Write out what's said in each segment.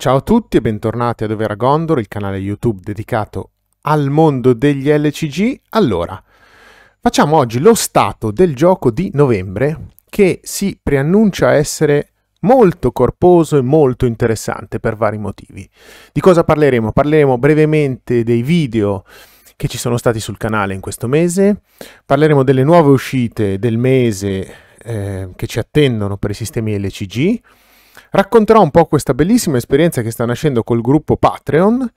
Ciao a tutti e bentornati a Dovera Gondor, il canale YouTube dedicato al mondo degli LCG. Allora, facciamo oggi lo stato del gioco di novembre che si preannuncia essere molto corposo e molto interessante per vari motivi. Di cosa parleremo? Parleremo brevemente dei video che ci sono stati sul canale in questo mese, parleremo delle nuove uscite del mese eh, che ci attendono per i sistemi LCG, Racconterò un po' questa bellissima esperienza che sta nascendo col gruppo Patreon.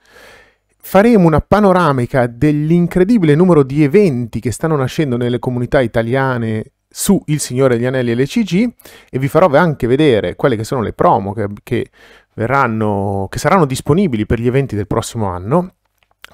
Faremo una panoramica dell'incredibile numero di eventi che stanno nascendo nelle comunità italiane su Il Signore degli Anelli e le CG e vi farò anche vedere quelle che sono le promo che, che, verranno, che saranno disponibili per gli eventi del prossimo anno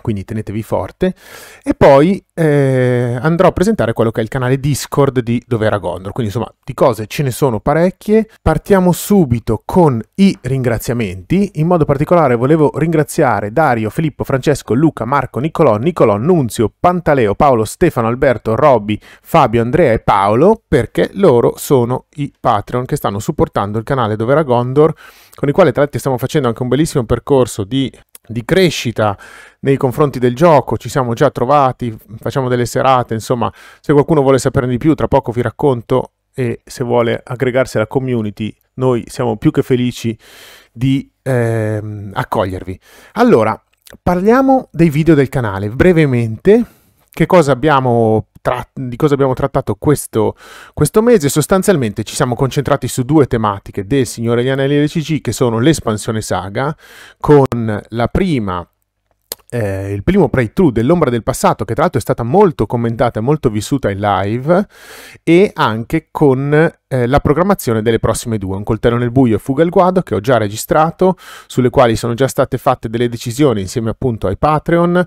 quindi tenetevi forte. E poi eh, andrò a presentare quello che è il canale Discord di Dovera Gondor. Quindi insomma di cose ce ne sono parecchie. Partiamo subito con i ringraziamenti. In modo particolare volevo ringraziare Dario, Filippo, Francesco, Luca, Marco, Nicolò, Nicolò, Nunzio, Pantaleo, Paolo, Stefano, Alberto, Robby, Fabio, Andrea e Paolo perché loro sono i Patreon che stanno supportando il canale Dovera Gondor con i quali tra l'altro stiamo facendo anche un bellissimo percorso di di crescita nei confronti del gioco, ci siamo già trovati, facciamo delle serate, insomma, se qualcuno vuole saperne di più, tra poco vi racconto e se vuole aggregarsi alla community, noi siamo più che felici di ehm, accogliervi. Allora, parliamo dei video del canale brevemente. Che cosa abbiamo tra- di cosa abbiamo trattato questo, questo, mese. Sostanzialmente ci siamo concentrati su due tematiche del Signore degli Anelli LCG che sono l'espansione saga con la prima eh, il primo playthrough dell'ombra del passato, che tra l'altro è stata molto commentata e molto vissuta in live, e anche con eh, la programmazione delle prossime due, un coltello nel buio e fuga al guado, che ho già registrato, sulle quali sono già state fatte delle decisioni insieme appunto ai Patreon.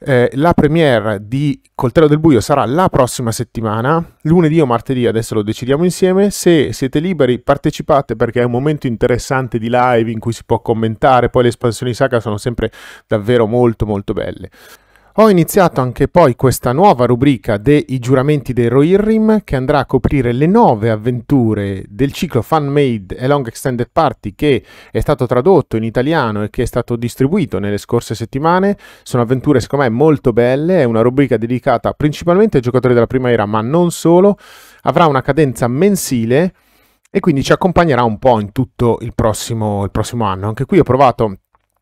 Eh, la premiere di Coltello del Buio sarà la prossima settimana, lunedì o martedì, adesso lo decidiamo insieme. Se siete liberi partecipate perché è un momento interessante di live in cui si può commentare, poi le espansioni saga sono sempre davvero molto molto belle. Ho iniziato anche poi questa nuova rubrica de I giuramenti dei Rohirrim che andrà a coprire le nove avventure del ciclo fan-made e long extended party che è stato tradotto in italiano e che è stato distribuito nelle scorse settimane. Sono avventure secondo me molto belle, è una rubrica dedicata principalmente ai giocatori della prima era ma non solo, avrà una cadenza mensile e quindi ci accompagnerà un po' in tutto il prossimo, il prossimo anno. Anche qui ho provato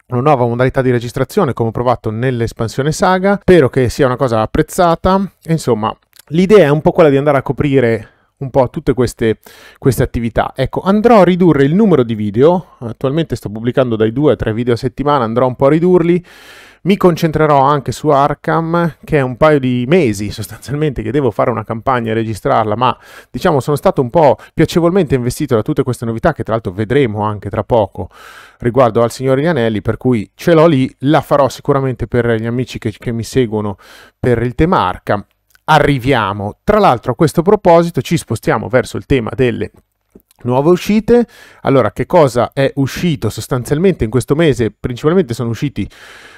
una nuova modalità di registrazione come ho provato nell'espansione saga, spero che sia una cosa apprezzata, insomma l'idea è un po' quella di andare a coprire un po' tutte queste, queste, attività. Ecco, andrò a ridurre il numero di video, attualmente sto pubblicando dai 2 a 3 video a settimana, andrò un po' a ridurli mi concentrerò anche su Arkham, che è un paio di mesi sostanzialmente che devo fare una campagna e registrarla, ma diciamo sono stato un po' piacevolmente investito da tutte queste novità che tra l'altro vedremo anche tra poco riguardo al Signore di Anelli, per cui ce l'ho lì, la farò sicuramente per gli amici che, che mi seguono per il tema Arkham. Arriviamo. Tra l'altro a questo proposito ci spostiamo verso il tema delle Nuove uscite, allora che cosa è uscito sostanzialmente in questo mese? Principalmente sono usciti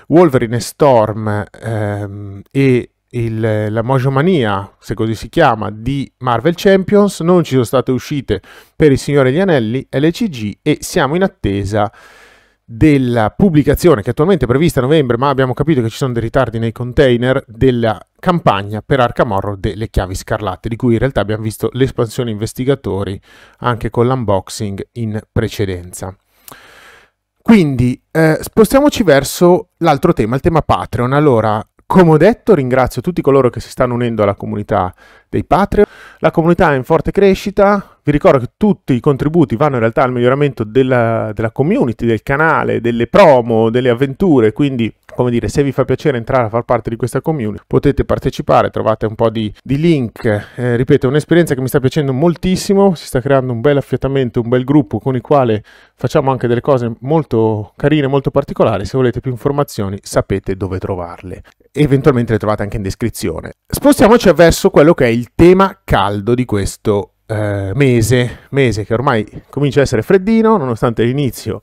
Wolverine Storm ehm, e il, la Mojo Mania, se così si chiama, di Marvel Champions, non ci sono state uscite per il Signore degli Anelli, LCG e siamo in attesa della pubblicazione che attualmente è prevista a novembre, ma abbiamo capito che ci sono dei ritardi nei container della campagna per Arkham Horror delle chiavi scarlatte, di cui in realtà abbiamo visto l'espansione investigatori anche con l'unboxing in precedenza. Quindi eh, spostiamoci verso l'altro tema, il tema Patreon. Allora, come ho detto, ringrazio tutti coloro che si stanno unendo alla comunità dei Patreon. La comunità è in forte crescita, vi ricordo che tutti i contributi vanno in realtà al miglioramento della, della community, del canale, delle promo, delle avventure, quindi come dire, se vi fa piacere entrare a far parte di questa community, potete partecipare, trovate un po' di, di link. Eh, ripeto, è un'esperienza che mi sta piacendo moltissimo, si sta creando un bel affiatamento, un bel gruppo con il quale facciamo anche delle cose molto carine, molto particolari. Se volete più informazioni sapete dove trovarle. Eventualmente le trovate anche in descrizione. Spostiamoci verso quello che è il tema caldo di questo eh, mese, mese che ormai comincia a essere freddino, nonostante l'inizio,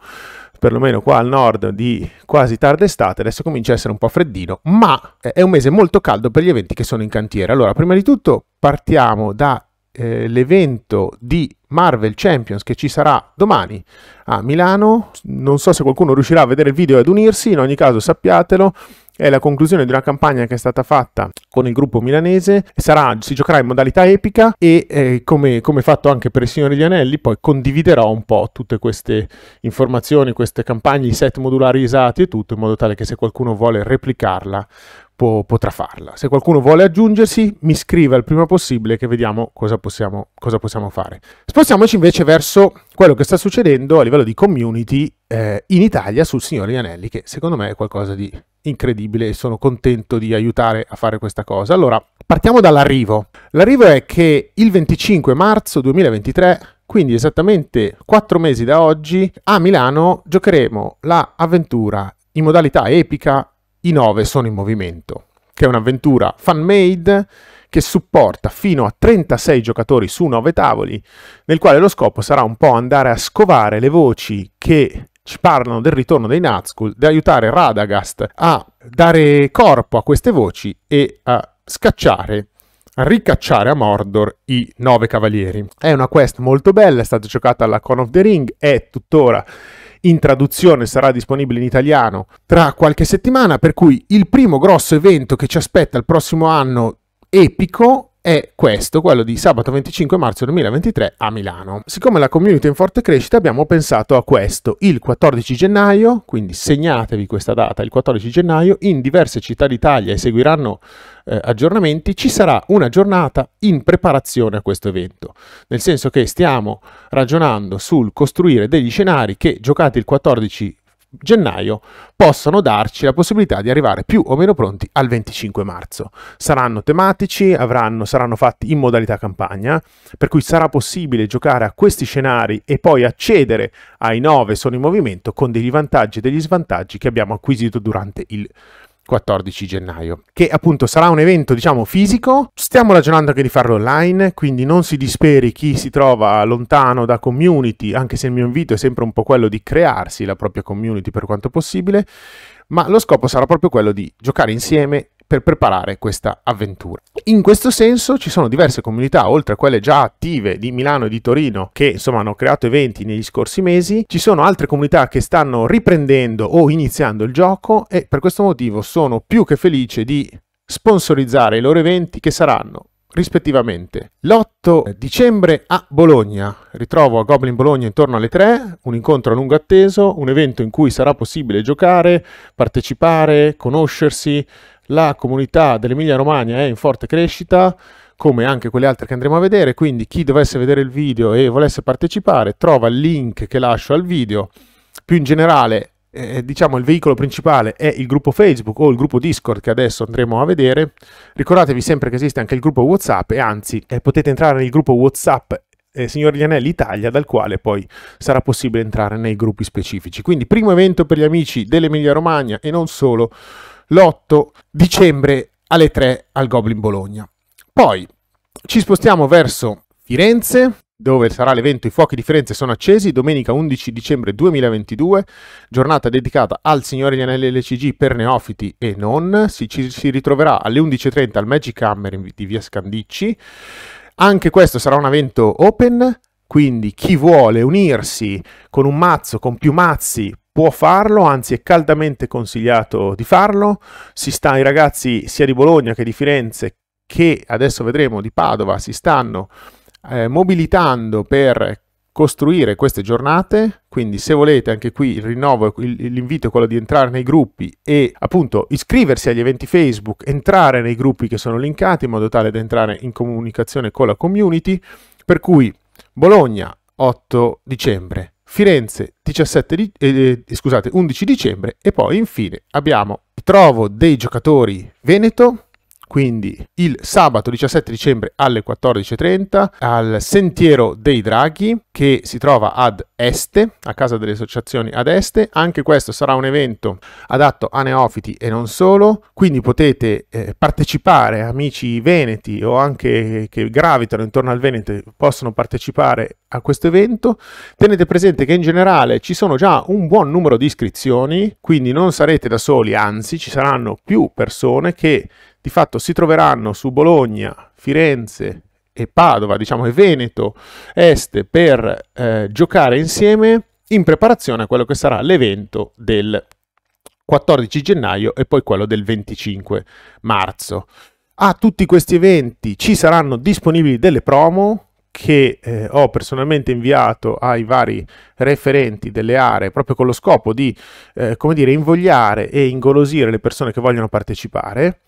perlomeno qua al nord, di quasi tarda estate, adesso comincia a essere un po' freddino, ma è un mese molto caldo per gli eventi che sono in cantiere. Allora, prima di tutto partiamo da eh, l'evento di Marvel Champions che ci sarà domani a Milano. Non so se qualcuno riuscirà a vedere il video e ad unirsi, in ogni caso sappiatelo. È la conclusione di una campagna che è stata fatta con il gruppo milanese. Sarà, si giocherà in modalità epica e eh, come, come, fatto anche per il Signore degli Anelli, poi condividerò un po' tutte queste informazioni, queste campagne, i set modularizzati e tutto, in modo tale che se qualcuno vuole replicarla po- potrà farla. Se qualcuno vuole aggiungersi, mi scriva il prima possibile che vediamo cosa possiamo, cosa possiamo fare. Spostiamoci invece verso quello che sta succedendo a livello di community eh, in Italia sul Signore degli Anelli, che secondo me è qualcosa di incredibile e sono contento di aiutare a fare questa cosa. Allora, partiamo dall'arrivo. L'arrivo è che il 25 marzo 2023 quindi esattamente quattro mesi da oggi a Milano giocheremo la avventura in modalità epica i nove sono in movimento, che è un'avventura fan-made che supporta fino a 36 giocatori su 9 tavoli, nel quale lo scopo sarà un po' andare a scovare le voci che ci parlano del ritorno dei Nazgûl, di aiutare Radagast a dare corpo a queste voci e a scacciare a ricacciare a Mordor i nove cavalieri. È una quest molto bella, è stata giocata alla Con of the Ring, è tuttora in traduzione sarà disponibile in italiano tra qualche settimana, per cui il primo grosso evento che ci aspetta il prossimo anno epico è questo, quello di sabato 25 marzo 2023 a Milano. Siccome la community è in forte crescita abbiamo pensato a questo, il 14 gennaio, quindi segnatevi questa data, il 14 gennaio, in diverse città d'Italia e seguiranno eh, aggiornamenti, ci sarà una giornata in preparazione a questo evento, nel senso che stiamo ragionando sul costruire degli scenari che giocati il 14 gennaio possano darci la possibilità di arrivare più o meno pronti al 25 marzo. Saranno tematici, avranno, saranno fatti in modalità campagna, per cui sarà possibile giocare a questi scenari e poi accedere ai 9 sono in movimento con degli vantaggi e degli svantaggi che abbiamo acquisito durante il 14 gennaio, che appunto sarà un evento diciamo fisico, stiamo ragionando anche di farlo online, quindi non si disperi chi si trova lontano da community, anche se il mio invito è sempre un po' quello di crearsi la propria community per quanto possibile, ma lo scopo sarà proprio quello di giocare insieme, per preparare questa avventura. In questo senso ci sono diverse comunità, oltre a quelle già attive di Milano e di Torino, che insomma hanno creato eventi negli scorsi mesi, ci sono altre comunità che stanno riprendendo o iniziando il gioco e per questo motivo sono più che felice di sponsorizzare i loro eventi che saranno rispettivamente. L'8 dicembre a Bologna, ritrovo a Goblin Bologna intorno alle 3, un incontro a lungo atteso, un evento in cui sarà possibile giocare, partecipare, conoscersi. La comunità dell'Emilia Romagna è in forte crescita, come anche quelle altre che andremo a vedere, quindi chi dovesse vedere il video e volesse partecipare trova il link che lascio al video. Più in generale eh, diciamo il veicolo principale è il gruppo Facebook o il gruppo Discord che adesso andremo a vedere. Ricordatevi sempre che esiste anche il gruppo WhatsApp e anzi eh, potete entrare nel gruppo WhatsApp eh, Signor Lianelli Italia dal quale poi sarà possibile entrare nei gruppi specifici. Quindi primo evento per gli amici dell'Emilia Romagna e non solo l'8 dicembre alle 3 al Goblin Bologna. Poi ci spostiamo verso Firenze dove sarà l'evento I fuochi di Firenze sono accesi, domenica 11 dicembre 2022, giornata dedicata al Signore di Anelli LCG per neofiti e non, si, ci, si ritroverà alle 11.30 al Magic Hammer di Via Scandicci, anche questo sarà un evento open, quindi chi vuole unirsi con un mazzo, con più mazzi, può farlo, anzi è caldamente consigliato di farlo, si sta ai ragazzi sia di Bologna che di Firenze che adesso vedremo di Padova, si stanno eh, mobilitando per costruire queste giornate, quindi se volete anche qui il rinnovo, l'invito è quello di entrare nei gruppi e appunto iscriversi agli eventi Facebook, entrare nei gruppi che sono linkati in modo tale da entrare in comunicazione con la community, per cui Bologna 8 dicembre, Firenze 17 di, eh, eh scusate, 11 dicembre e poi infine abbiamo Trovo dei giocatori Veneto quindi il sabato 17 dicembre alle 14.30 al Sentiero dei Draghi che si trova ad Este, a casa delle associazioni ad Este. Anche questo sarà un evento adatto a neofiti e non solo, quindi potete eh, partecipare, amici veneti o anche che gravitano intorno al Veneto possono partecipare a questo evento. Tenete presente che in generale ci sono già un buon numero di iscrizioni, quindi non sarete da soli, anzi ci saranno più persone che di fatto si troveranno su Bologna, Firenze e Padova, diciamo e Veneto Est per eh, giocare insieme in preparazione a quello che sarà l'evento del 14 gennaio e poi quello del 25 marzo. A tutti questi eventi ci saranno disponibili delle promo che eh, ho personalmente inviato ai vari referenti delle aree proprio con lo scopo di, eh, come dire, invogliare e ingolosire le persone che vogliono partecipare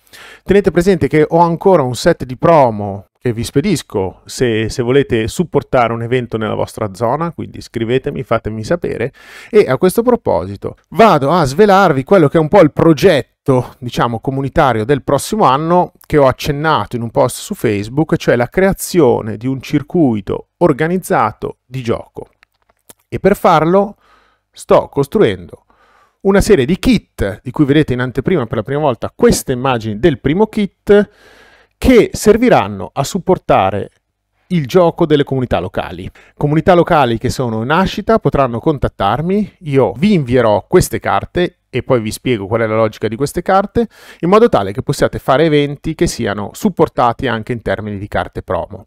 Tenete presente che ho ancora un set di promo che vi spedisco se, se, volete supportare un evento nella vostra zona, quindi scrivetemi, fatemi sapere. E a questo proposito vado a svelarvi quello che è un po' il progetto, diciamo, comunitario del prossimo anno che ho accennato in un post su Facebook, cioè la creazione di un circuito organizzato di gioco. E per farlo sto costruendo una serie di kit, di cui vedete in anteprima per la prima volta queste immagini del primo kit, che serviranno a supportare il gioco delle comunità locali. Comunità locali che sono in nascita potranno contattarmi, io vi invierò queste carte e poi vi spiego qual è la logica di queste carte, in modo tale che possiate fare eventi che siano supportati anche in termini di carte promo.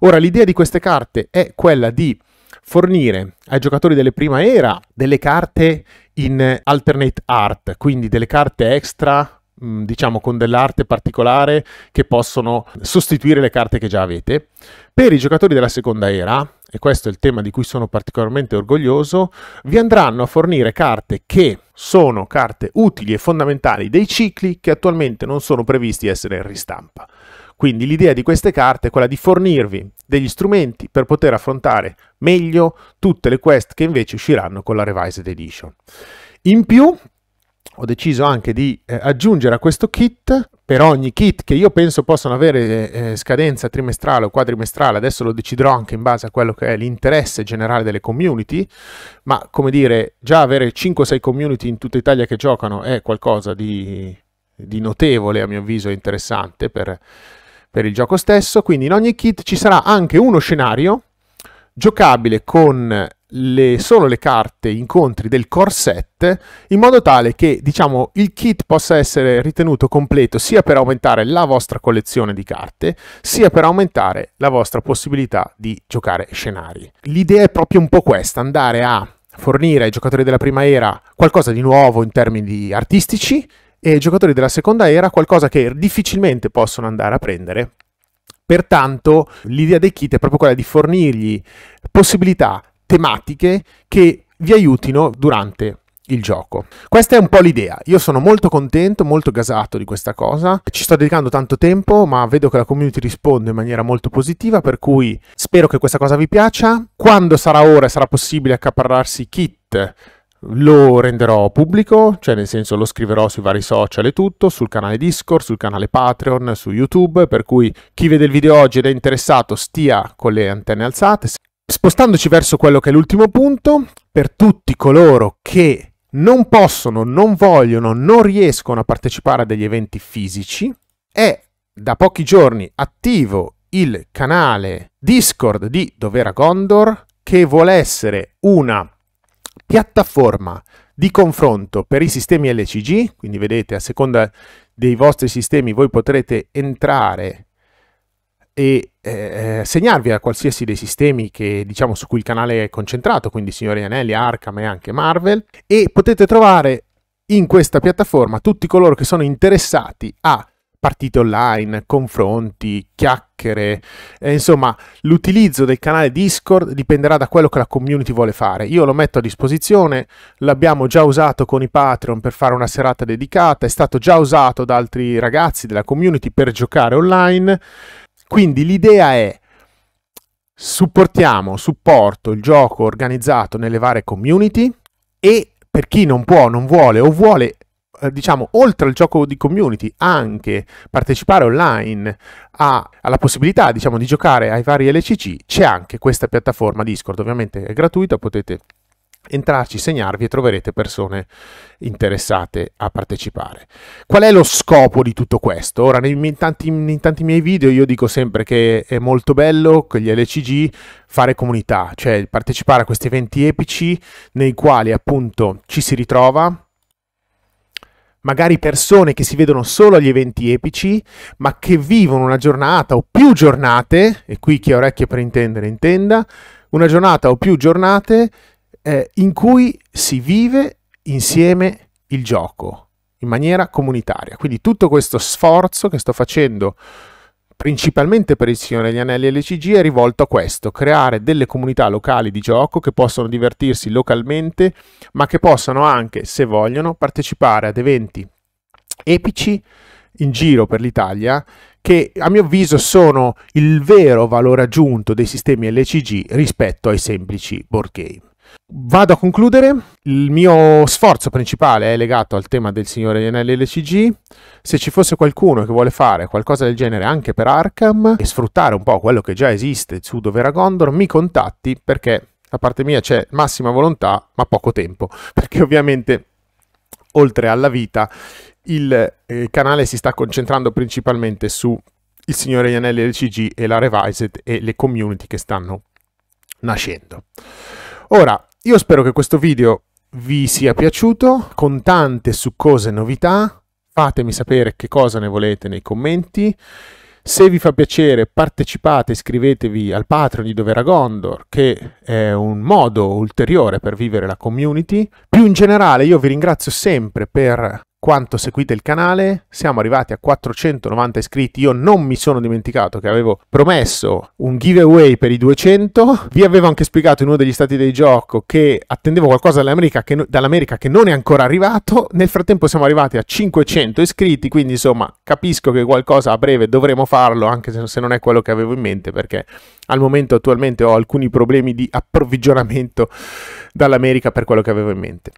Ora l'idea di queste carte è quella di fornire ai giocatori delle prima era delle carte in alternate art, quindi delle carte extra mm, diciamo con dell'arte particolare che possono sostituire le carte che già avete. Per i giocatori della seconda era, e questo è il tema di cui sono particolarmente orgoglioso, vi andranno a fornire carte che sono carte utili e fondamentali dei cicli che attualmente non sono previsti essere in ristampa. Quindi l'idea di queste carte è quella di fornirvi degli strumenti per poter affrontare meglio tutte le quest che invece usciranno con la Revised Edition. In più ho deciso anche di eh, aggiungere a questo kit per ogni kit che io penso possano avere eh, eh scadenza trimestrale o quadrimestrale, adesso lo deciderò anche in base a quello che è l'interesse generale delle community, ma come dire, già avere 5-6 community in tutta Italia che giocano è qualcosa di, di notevole a mio avviso e interessante per per il gioco stesso, quindi in ogni kit ci sarà anche uno scenario giocabile con le, solo le carte incontri del core set in modo tale che diciamo il kit possa essere ritenuto completo sia per aumentare la vostra collezione di carte sia per aumentare la vostra possibilità di giocare scenari. L'idea è proprio un po' questa, andare a fornire ai giocatori della prima era qualcosa di nuovo in termini artistici e giocatori della seconda era qualcosa che difficilmente possono andare a prendere. Pertanto l'idea dei kit è proprio quella di fornirgli possibilità tematiche che vi aiutino durante il gioco. Questa è un po' l'idea. Io sono molto contento, molto gasato di questa cosa. Ci sto dedicando tanto tempo, ma vedo che la community risponde in maniera molto positiva, per cui spero che questa cosa vi piaccia. Quando sarà ora e sarà possibile accaparrarsi kit lo renderò pubblico, cioè nel senso lo scriverò sui vari social e tutto, sul canale Discord, sul canale Patreon, su YouTube, per cui chi vede il video oggi ed è interessato stia con le antenne alzate. Spostandoci verso quello che è l'ultimo punto, per tutti coloro che non possono, non vogliono, non riescono a partecipare a degli eventi fisici, è da pochi giorni attivo il canale Discord di Dovera Gondor che vuole essere una piattaforma di confronto per i sistemi LCG, quindi vedete a seconda dei vostri sistemi voi potrete entrare e eh, eh, segnarvi a qualsiasi dei sistemi che diciamo su cui il canale è concentrato, quindi Signori Anelli, Arkham e anche Marvel e potete trovare in questa piattaforma tutti coloro che sono interessati a partite online, confronti, chiacchiere, eh, insomma l'utilizzo del canale Discord dipenderà da quello che la community vuole fare. Io lo metto a disposizione, l'abbiamo già usato con i Patreon per fare una serata dedicata, è stato già usato da altri ragazzi della community per giocare online, quindi l'idea è supportiamo, supporto il gioco organizzato nelle varie community e per chi non può, non vuole o vuole eh, diciamo, oltre al gioco di community, anche partecipare online a, alla possibilità, diciamo, di giocare ai vari LCC, c'è anche questa piattaforma Discord. Ovviamente è gratuita, potete entrarci, segnarvi e troverete persone interessate a partecipare. Qual è lo scopo di tutto questo? Ora, nei, miei, tanti, nei tanti miei video io dico sempre che è molto bello con gli LCG fare comunità, cioè partecipare a questi eventi epici nei quali appunto ci si ritrova, magari persone che si vedono solo agli eventi epici, ma che vivono una giornata o più giornate, e qui chi ha orecchie per intendere intenda, una giornata o più giornate eh, in cui si vive insieme il gioco in maniera comunitaria. Quindi tutto questo sforzo che sto facendo principalmente per il Signore degli Anelli e l'ECG è rivolto a questo, creare delle comunità locali di gioco che possono divertirsi localmente, ma che possano anche, se vogliono, partecipare ad eventi epici in giro per l'Italia che a mio avviso sono il vero valore aggiunto dei sistemi LCG rispetto ai semplici board game. Vado a concludere, il mio sforzo principale è legato al tema del Signore degli Anelli LCG, se ci fosse qualcuno che vuole fare qualcosa del genere anche per Arkham e sfruttare un po' quello che già esiste su Dovera Gondor, mi contatti perché da parte mia c'è massima volontà ma poco tempo, perché ovviamente oltre alla vita il eh, canale si sta concentrando principalmente su il Signore degli Anelli LCG e la Revised e le community che stanno nascendo. Ora, io spero che questo video vi sia piaciuto, con tante succose novità, fatemi sapere che cosa ne volete nei commenti. Se vi fa piacere partecipate, iscrivetevi al Patreon di Dovera Gondor, che è un modo ulteriore per vivere la community. Più in generale io vi ringrazio sempre per quanto seguite il canale, siamo arrivati a 490 iscritti, io non mi sono dimenticato che avevo promesso un giveaway per i 200, vi avevo anche spiegato in uno degli stati del gioco che attendevo qualcosa dall'America che, dall'America che non è ancora arrivato, nel frattempo siamo arrivati a 500 iscritti, quindi insomma capisco che qualcosa a breve dovremo farlo, anche se non è quello che avevo in mente, perché al momento attualmente ho alcuni problemi di approvvigionamento dall'America per quello che avevo in mente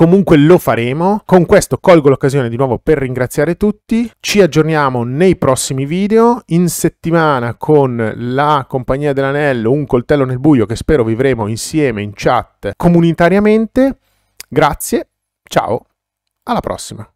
comunque lo faremo. Con questo colgo l'occasione di nuovo per ringraziare tutti. Ci aggiorniamo nei prossimi video, in settimana con la Compagnia dell'Anello, un coltello nel buio che spero vivremo insieme in chat comunitariamente. Grazie, ciao, alla prossima.